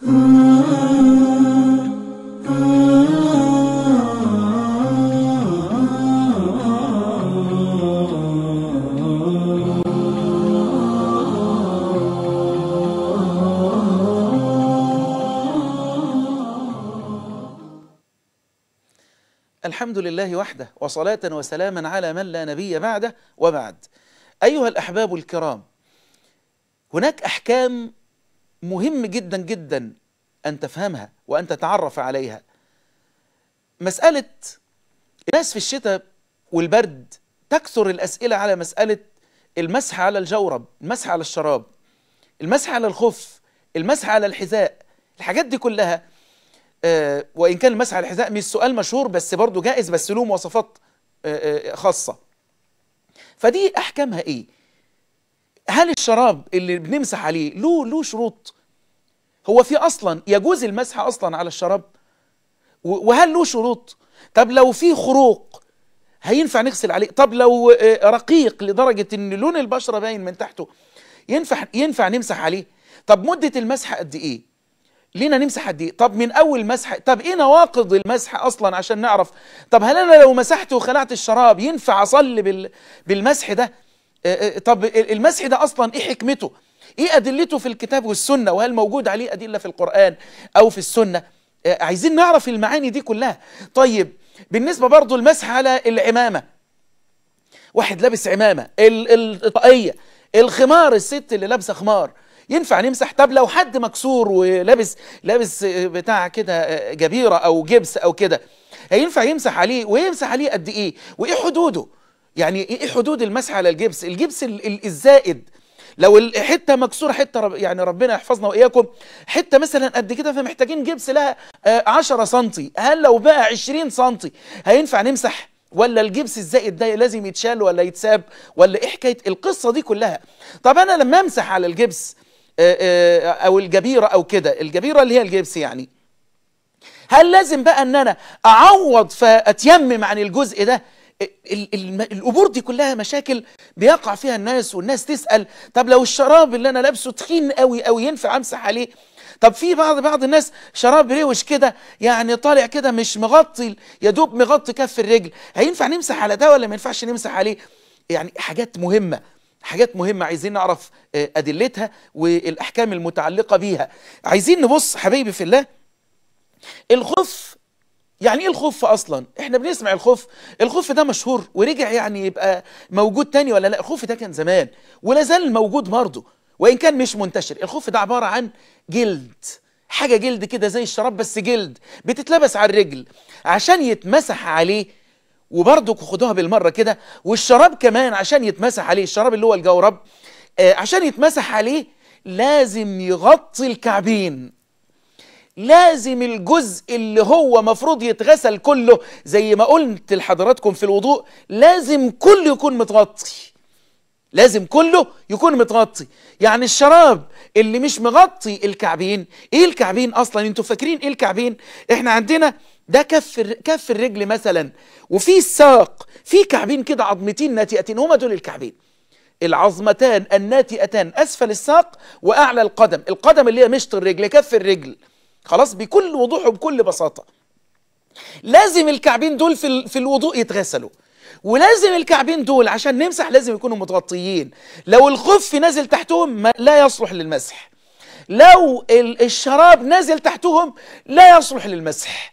الحمد لله وحده وصلاة وسلاما على من لا نبي بعده وبعد أيها الأحباب الكرام هناك أحكام مهم جدا جدا أن تفهمها وأن تتعرف عليها مسألة الناس في الشتاء والبرد تكثر الأسئلة على مسألة المسح على الجورب المسح على الشراب المسح على الخف المسح على الحذاء الحاجات دي كلها آه وإن كان المسح على الحذاء مش سؤال مشهور بس برضه جائز بس له مواصفات آه آه خاصة فدي أحكامها إيه هل الشراب اللي بنمسح عليه له له شروط هو في اصلا يجوز المسح اصلا على الشراب وهل له شروط طب لو في خروق هينفع نغسل عليه طب لو آه، رقيق لدرجه ان لون البشره باين من تحته ينفع ينفع نمسح عليه طب مده المسح قد ايه لينا نمسح قد ايه طب من اول مسح طب ايه نواقض المسح اصلا عشان نعرف طب هل انا لو مسحت وخلعت الشراب ينفع اصلي بال... بالمسح ده إيه، إيه، طب المسح ده اصلا ايه حكمته ايه ادلته في الكتاب والسنه وهل موجود عليه ادله في القران او في السنه إيه، عايزين نعرف المعاني دي كلها طيب بالنسبه برضو المسح على العمامه واحد لابس عمامه الطاقيه الخمار الست اللي لابسه خمار ينفع نمسح طب لو حد مكسور ولابس لابس بتاع كده آه، جبيره او جبس او كده هينفع يمسح عليه ويمسح عليه قد ايه وايه حدوده يعني ايه حدود المسح على الجبس الجبس الزائد لو الحته مكسوره حته رب يعني ربنا يحفظنا واياكم حته مثلا قد كده فمحتاجين جبس لها 10 آه، سم هل لو بقى 20 سم هينفع نمسح ولا الجبس الزائد ده لازم يتشال ولا يتساب ولا ايه حكايه القصه دي كلها طب انا لما امسح على الجبس آه، آه، او الجبيره او كده الجبيره اللي هي الجبس يعني هل لازم بقى ان انا اعوض فاتيمم عن الجزء ده الأمور دي كلها مشاكل بيقع فيها الناس والناس تسأل طب لو الشراب اللي أنا لابسه تخين قوي قوي ينفع أمسح عليه طب في بعض بعض الناس شراب روش كده يعني طالع كده مش مغطي يا دوب مغطي كف الرجل هينفع نمسح على ده ولا ما ينفعش نمسح عليه يعني حاجات مهمة حاجات مهمة عايزين نعرف آه، أدلتها والأحكام المتعلقة بيها عايزين نبص حبيبي في الله الخف يعني ايه الخوف اصلا احنا بنسمع الخوف الخوف ده مشهور ورجع يعني يبقى موجود تاني ولا لا الخوف ده كان زمان ولا زال موجود برضه وان كان مش منتشر الخوف ده عباره عن جلد حاجه جلد كده زي الشراب بس جلد بتتلبس على الرجل عشان يتمسح عليه وبرضه خدوها بالمره كده والشراب كمان عشان يتمسح عليه الشراب اللي هو الجورب آه، عشان يتمسح عليه لازم يغطي الكعبين لازم الجزء اللي هو مفروض يتغسل كله زي ما قلت لحضراتكم في الوضوء لازم كله يكون متغطي لازم كله يكون متغطي يعني الشراب اللي مش مغطي الكعبين ايه الكعبين اصلا انتوا فاكرين ايه الكعبين احنا عندنا ده كف كف الرجل مثلا وفي الساق في كعبين كده عظمتين ناتئتين هما دول الكعبين العظمتان الناتئتان اسفل الساق واعلى القدم القدم اللي هي مشط الرجل كف الرجل خلاص بكل وضوح وبكل بساطة لازم الكعبين دول في, في الوضوء يتغسلوا ولازم الكعبين دول عشان نمسح لازم يكونوا متغطيين لو الخف نازل تحتهم لا يصلح للمسح لو الشراب نازل تحتهم لا يصلح للمسح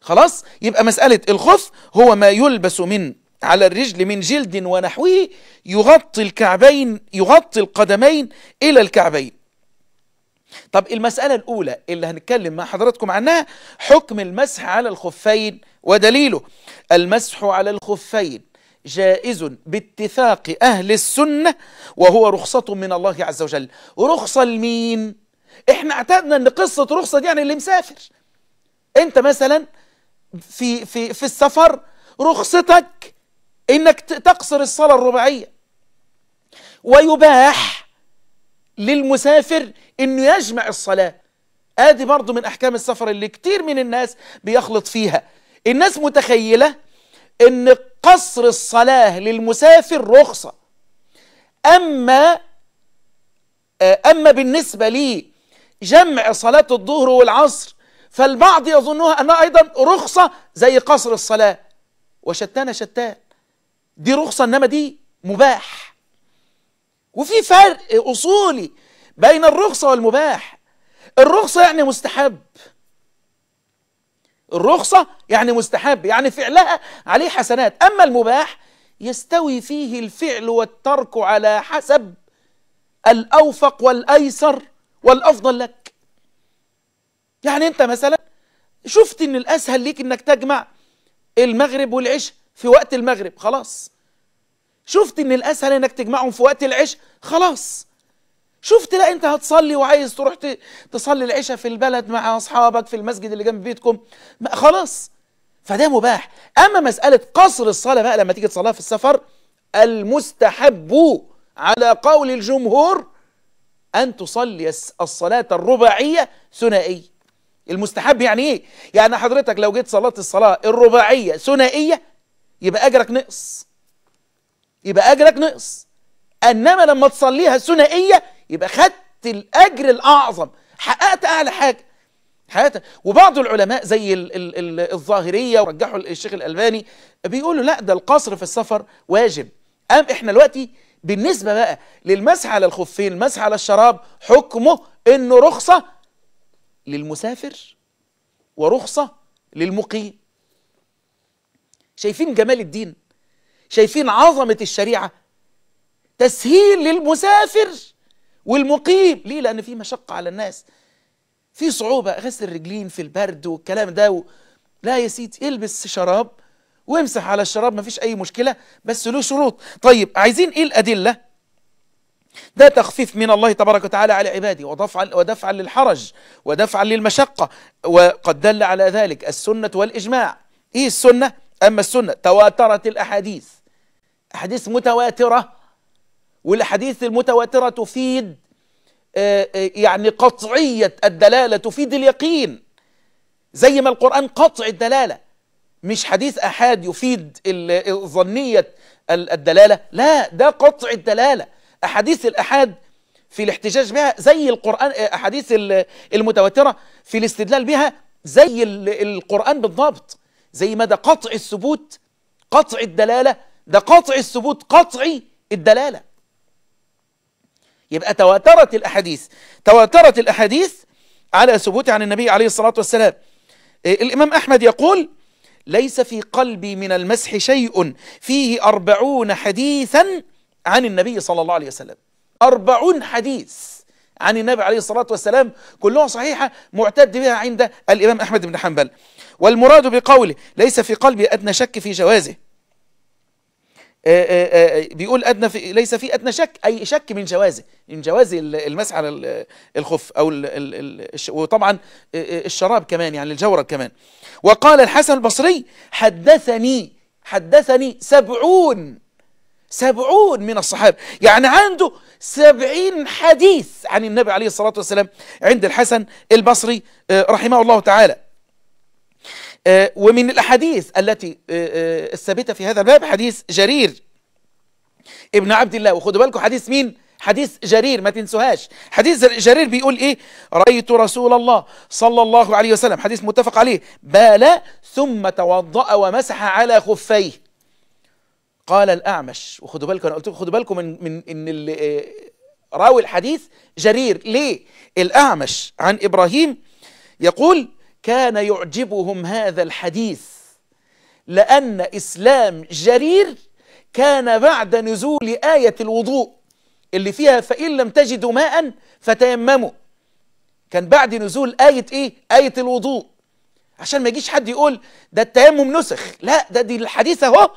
خلاص يبقى مسألة الخف هو ما يلبس من على الرجل من جلد ونحوه يغطي الكعبين يغطي القدمين إلى الكعبين طب المسألة الأولى اللي هنتكلم مع حضراتكم عنها حكم المسح على الخفين ودليله المسح على الخفين جائز باتفاق أهل السنة وهو رخصة من الله عز وجل رخصة لمين؟ احنا اعتدنا ان قصة رخصة دي يعني اللي مسافر انت مثلا في, في, في السفر رخصتك انك تقصر الصلاة الرباعية ويباح للمسافر انه يجمع الصلاة ادي برضو من احكام السفر اللي كتير من الناس بيخلط فيها الناس متخيلة ان قصر الصلاة للمسافر رخصة اما آه، اما بالنسبة لي جمع صلاة الظهر والعصر فالبعض يظنها انها ايضا رخصة زي قصر الصلاة وشتان شتان دي رخصة انما دي مباح وفي فرق اصولي بين الرخصة والمباح الرخصة يعني مستحب الرخصة يعني مستحب يعني فعلها عليه حسنات أما المباح يستوي فيه الفعل والترك على حسب الأوفق والأيسر والأفضل لك يعني أنت مثلا شفت أن الأسهل ليك أنك تجمع المغرب والعشاء في وقت المغرب خلاص شفت أن الأسهل أنك تجمعهم في وقت العشاء خلاص شفت لا انت هتصلي وعايز تروح تصلي العشاء في البلد مع اصحابك في المسجد اللي جنب بيتكم خلاص فده مباح اما مساله قصر الصلاه بقى لما تيجي تصليها في السفر المستحب على قول الجمهور ان تصلي الصلاه الرباعيه ثنائيه المستحب يعني ايه يعني حضرتك لو جيت صلاه الصلاه الرباعيه ثنائيه يبقى اجرك نقص يبقى اجرك نقص انما لما تصليها ثنائيه يبقى خدت الاجر الاعظم حققت اعلى حاجه حياتك وبعض العلماء زي الـ الـ الـ الظاهريه ورجحوا الشيخ الالباني بيقولوا لا ده القصر في السفر واجب قام احنا دلوقتي بالنسبه بقى للمسح على الخفين المسح على الشراب حكمه انه رخصه للمسافر ورخصه للمقيم شايفين جمال الدين شايفين عظمه الشريعه تسهيل للمسافر والمقيم ليه لأن في مشقة على الناس في صعوبة غسل الرجلين في البرد والكلام ده و... لا يا سيدي البس شراب وامسح على الشراب مفيش أي مشكلة بس له شروط طيب عايزين إيه الأدلة ده تخفيف من الله تبارك وتعالى على عباده ودفعا ودفعا للحرج ودفعا للمشقة وقد دل على ذلك السنة والإجماع إيه السنة؟ أما السنة تواترت الأحاديث أحاديث متواترة والاحاديث المتواتره تفيد آه، آه، يعني قطعيه الدلاله تفيد اليقين زي ما القران قطع الدلاله مش حديث احاد يفيد ظنيه الدلاله لا ده قطع الدلاله احاديث الاحاد في الاحتجاج بها زي القرآن آه، أحاديث المتواترة في الاستدلال بها زي القرآن بالضبط زي ما ده قطع الثبوت قطع الدلالة ده قطع الثبوت قطعي الدلالة يبقى تواترت الأحاديث تواترت الأحاديث على ثبوت عن النبي عليه الصلاة والسلام إيه، الإمام أحمد يقول ليس في قلبي من المسح شيء فيه أربعون حديثا عن النبي صلى الله عليه وسلم أربعون حديث عن النبي عليه الصلاة والسلام كلها صحيحة معتد بها عند الإمام أحمد بن حنبل والمراد بقوله ليس في قلبي أدنى شك في جوازه آه، آه، آه، بيقول ادنى في ليس في ادنى شك اي شك من جوازه من جواز المسح على الخف او وطبعا الشراب كمان يعني الجورب كمان وقال الحسن البصري حدثني حدثني سبعون سبعون من الصحابة يعني عنده سبعين حديث عن النبي عليه الصلاة والسلام عند الحسن البصري رحمه الله تعالى آه، ومن الأحاديث التي آه، آه، الثابتة في هذا الباب حديث جرير ابن عبد الله وخدوا بالكم حديث مين؟ حديث جرير ما تنسوهاش حديث جرير بيقول ايه رأيت رسول الله صلى الله عليه وسلم حديث متفق عليه بال ثم توضأ ومسح على خفيه قال الأعمش وخدوا بالكم أنا قلت لكم خدوا بالكم من, من إن اللي راوي الحديث جرير ليه الأعمش عن إبراهيم يقول كان يعجبهم هذا الحديث لأن إسلام جرير كان بعد نزول آية الوضوء اللي فيها فإن لم تجدوا ماء فتيمموا كان بعد نزول آية إيه؟ آية الوضوء عشان ما يجيش حد يقول ده التيمم نسخ لا ده دي الحديث أهو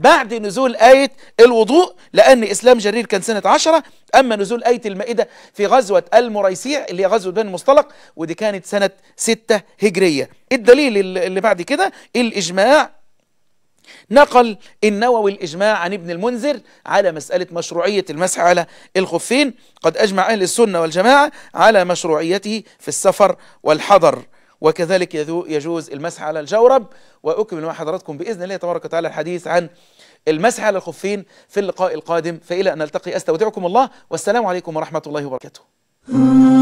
بعد نزول آية الوضوء لأن إسلام جرير كان سنة عشرة أما نزول آية المائدة في غزوة المريسيع اللي هي غزوة بني مصطلق ودي كانت سنة ستة هجرية الدليل اللي بعد كده الإجماع نقل النووي الإجماع عن ابن المنذر على مسألة مشروعية المسح على الخفين قد أجمع أهل السنة والجماعة على مشروعيته في السفر والحضر وكذلك يجوز المسح على الجورب وأكمل مع حضراتكم بإذن الله تبارك وتعالى الحديث عن المسح على الخفين في اللقاء القادم فإلى أن نلتقي أستودعكم الله والسلام عليكم ورحمة الله وبركاته